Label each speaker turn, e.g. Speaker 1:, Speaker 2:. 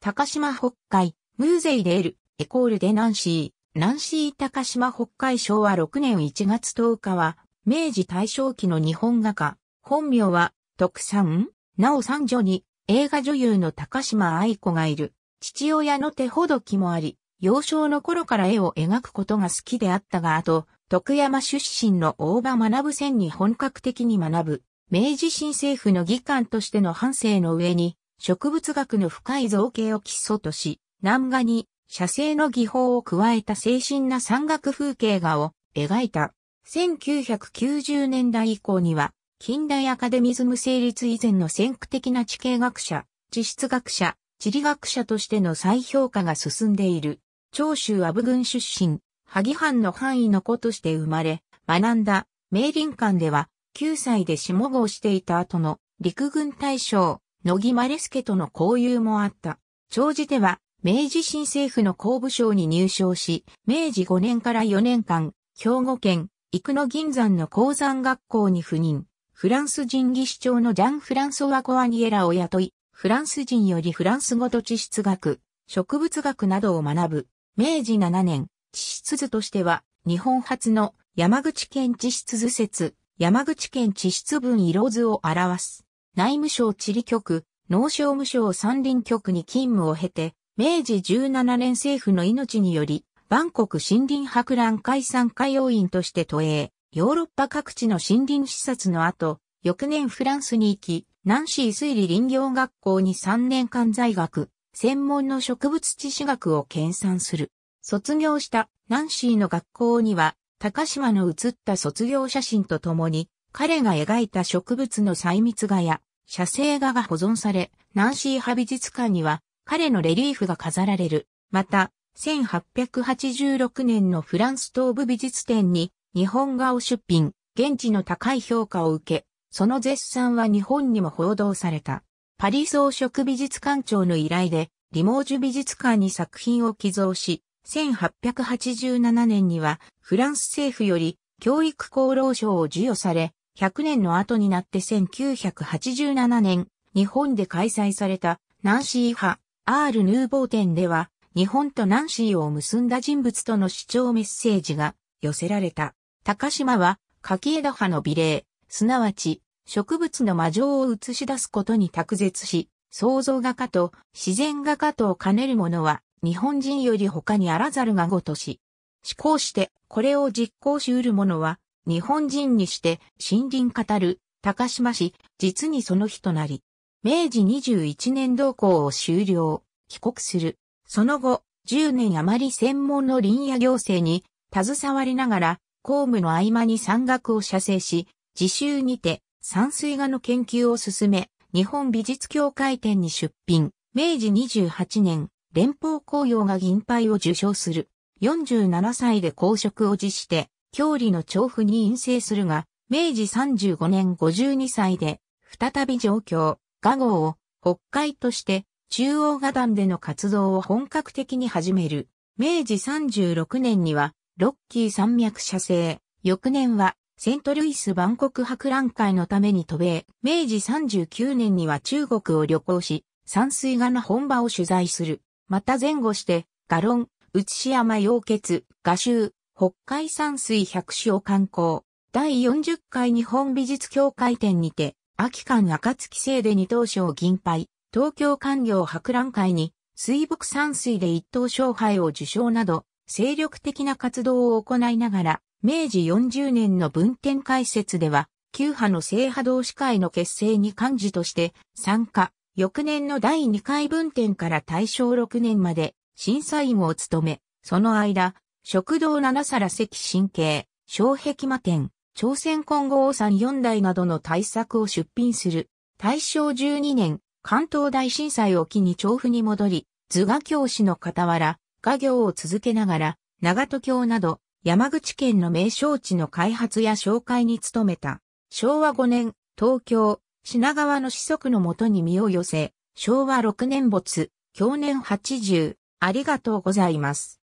Speaker 1: 高島北海、ムーゼイデール、エコールでナンシー、ナンシー高島北海昭和6年1月10日は、明治大正期の日本画家、本名は、徳さん、なお三女に、映画女優の高島愛子がいる。父親の手ほどきもあり、幼少の頃から絵を描くことが好きであったが、あと、徳山出身の大場学専に本格的に学ぶ。明治新政府の議官としての反省の上に、植物学の深い造形を基礎とし、南画に写生の技法を加えた精神な山岳風景画を描いた。1990年代以降には、近代アカデミズム成立以前の先駆的な地形学者、地質学者、地理学者としての再評価が進んでいる。長州阿武郡出身、萩藩の範囲の子として生まれ、学んだ、明林館では、9歳で下郷していた後の陸軍大将、野木マレスケとの交友もあった。長じでは、明治新政府の公務省に入省し、明治5年から4年間、兵庫県、生野銀山の鉱山学校に赴任。フランス人技師長のジャン・フランソワ・コアニエラを雇い、フランス人よりフランス語と地質学、植物学などを学ぶ。明治7年、地質図としては、日本初の山口県地質図説、山口県地質分色図を表す。内務省地理局、農商務省山林局に勤務を経て、明治17年政府の命により、万国森林博覧会参加要員として都営、ヨーロッパ各地の森林視察の後、翌年フランスに行き、ナンシー水利林業学校に3年間在学、専門の植物知識学を研鑽する。卒業したナンシーの学校には、高島の写った卒業写真とともに、彼が描いた植物の細密画や写生画が保存され、ナンシー派美術館には彼のレリーフが飾られる。また、1886年のフランス東部美術展に日本画を出品、現地の高い評価を受け、その絶賛は日本にも報道された。パリ装飾美術館長の依頼で、リモージュ美術館に作品を寄贈し、1887年にはフランス政府より教育功労賞を授与され、100年の後になって1987年、日本で開催されたナンシー派アール・ヌーボー展では、日本とナンシーを結んだ人物との主張メッセージが寄せられた。高島は柿枝派の美麗、すなわち植物の魔女を映し出すことに卓絶し、創造画家と自然画家とを兼ねる者は日本人より他にあらざるがごとし、思考してこれを実行し得る者は日本人にして森林語る高島氏、実にその日となり、明治21年同行を終了、帰国する。その後、10年余り専門の林野行政に携わりながら、公務の合間に山岳を写生し、自習にて山水画の研究を進め、日本美術協会展に出品。明治28年、連邦公用が銀杯を受賞する。47歳で公職を辞して、郷里の調布に陰生するが、明治35年52歳で、再び上京、画号を北海として中央画壇での活動を本格的に始める。明治36年には、ロッキー山脈社精。翌年は、セントルイス万国博覧会のために渡米、明治39年には中国を旅行し、山水画の本場を取材する。また前後して、画論、内山溶血、画集、北海山水百種を観光。第40回日本美術協会展にて、秋間暁聖で二等賞銀杯、東京官業博覧会に、水木山水で一等賞杯を受賞など、精力的な活動を行いながら、明治40年の文典解説では、旧派の聖派同士会の結成に幹事として参加、翌年の第2回文典から大正6年まで審査員を務め、その間、食堂七皿赤神経、小壁魔店、朝鮮混合ん四代などの大作を出品する。大正12年、関東大震災を機に調布に戻り、図画教師の傍ら、画業を続けながら、長戸京など、山口県の名勝地の開発や紹介に努めた。昭和5年、東京、品川の子息のもとに身を寄せ、昭和6年没、去年80、ありがとうございます。